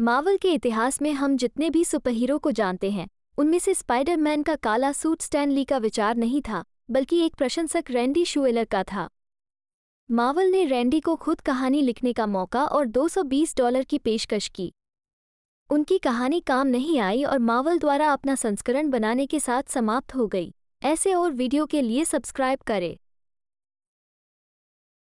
Marvel के इतिहास में हम जितने भी सुपरहीरो को जानते हैं उनमें से स्पाइडरमैन का काला सूट स्टैनली का विचार नहीं था बल्कि एक प्रशंसक रैंडी शुएलर का था मावल ने रैंडी को खुद कहानी लिखने का मौका और 220 डॉलर की पेशकश की उनकी कहानी काम नहीं आई और मावल द्वारा अपना संस्करण बनाने के साथ समाप्त हो गई ऐसे और वीडियो के लिए सब्सक्राइब करें